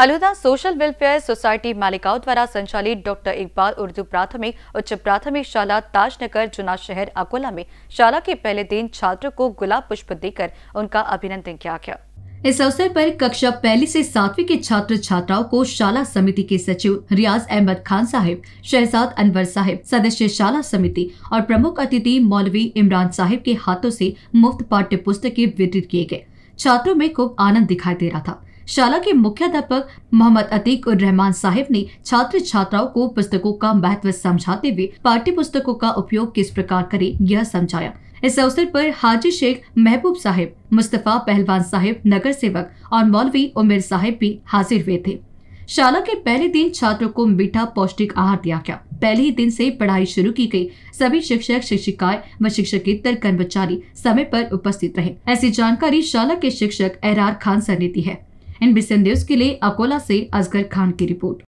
अलुदा social welfare society मालिकाओं द्वारा संचालित डॉक्टर इकबाल उर्दू प्राथमिक उच्च प्राथमिक शाला ताजनगर जुना शहर अकोला में शाला के पहले दिन छात्रों को गुलाब पुष्प देकर उनका अभिनंदन किया गया इस अवसर पर कक्षा पहली से सातवीं के छात्र छात्राओं को शाला समिति के सचिव रियाज अहमद खान साहिब शहजाद अनवर साहिब सदस्य शाला समिति और प्रमुख अतिथि मौलवी इमरान साहिब के हाथों से मुफ्त पाठ्य पुस्तकें वितरित किए गए छात्रों में खूब आनंद दिखाई दे रहा था शाला के मुख्याध्यापक मोहम्मद अतीक उर रहमान साहिब ने छात्र छात्राओं को पुस्तकों का महत्व समझाते हुए पाठ्य पुस्तकों का उपयोग किस प्रकार करे यह समझाया इस अवसर पर हाजी शेख महबूब साहिब मुस्तफ़ा पहलवान साहिब नगर सेवक और मौलवी उमेर साहिब भी हाजिर हुए थे शाला के पहले दिन छात्रों को मीठा पौष्टिक आहार दिया गया पहले ही दिन से पढ़ाई शुरू की गई सभी शिक्षक शिक्षिकाएं व शिक्षकेतर कर्मचारी समय पर उपस्थित रहे ऐसी जानकारी शाला के शिक्षक एरार खान सर ने दी है एनबी संदेश के लिए अकोला से असगर खान की रिपोर्ट